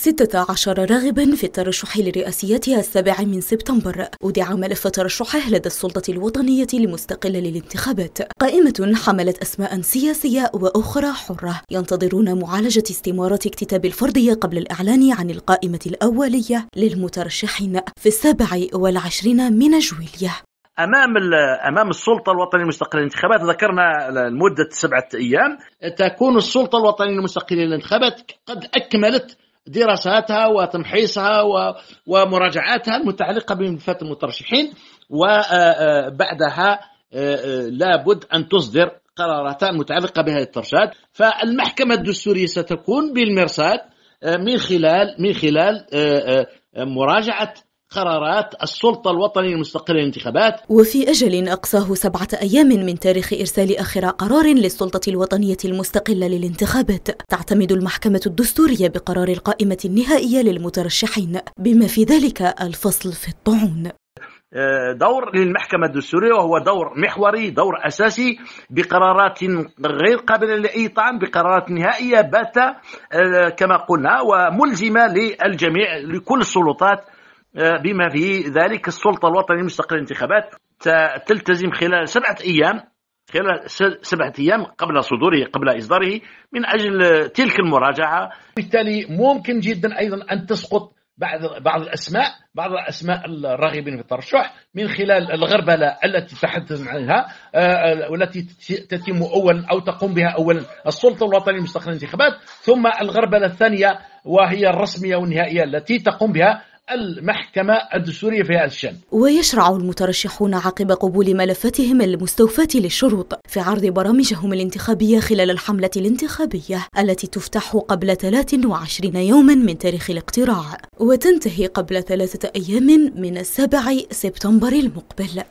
16 راغبا في الترشح لرئاسيتها السابع من سبتمبر أودع ملف ترشحه لدى السلطة الوطنية المستقلة للانتخابات قائمة حملت أسماء سياسية وأخرى حرة ينتظرون معالجة استمارة اكتتاب الفردية قبل الإعلان عن القائمة الأولية للمترشحين في السابع والعشرين من جويلية امام امام السلطه الوطنيه المستقله للانتخابات ذكرنا لمده سبعه ايام تكون السلطه الوطنيه المستقله للانتخابات قد اكملت دراساتها وتمحيصها ومراجعاتها المتعلقة بملفات المترشحين وبعدها آه، آه، آه، لابد أن تصدر قرارات متعلقة بهذه الترشيحات فالمحكمة الدستورية ستكون بالمرصاد من خلال من خلال مراجعة قرارات السلطة الوطنية المستقلة للانتخابات وفي أجل أقصاه سبعة أيام من تاريخ إرسال آخر قرار للسلطة الوطنية المستقلة للانتخابات تعتمد المحكمة الدستورية بقرار القائمة النهائية للمترشحين بما في ذلك الفصل في الطعون آه، دور للمحكمة الدستورية وهو دور محوري دور أساسي بقرارات غير قابلة لأي طعن بقرارات نهائية باتة آه، كما قلنا وملزمة للجميع لكل السلطات آه، بما في ذلك السلطة الوطنية المستقلة للانتخابات تلتزم خلال سبعة أيام خلال سبعة أيام قبل صدوره قبل إصداره من أجل تلك المراجعة بالتالي ممكن جدا أيضا أن تسقط بعض بعض الاسماء بعض الاسماء الراغبين في الترشح من خلال الغربله التي تحدثنا عنها والتي آه، تتم اولا او تقوم بها اولا السلطه الوطنيه المستقلة للانتخابات ثم الغربله الثانيه وهي الرسميه والنهائيه التي تقوم بها المحكمة الدستورية في هذا الشأن ويشرع المترشحون عقب قبول ملفاتهم المستوفاة للشروط في عرض برامجهم الانتخابية خلال الحملة الانتخابية التي تفتح قبل 23 يوما من تاريخ الاقتراع وتنتهي قبل ثلاثة أيام من السابع سبتمبر المقبل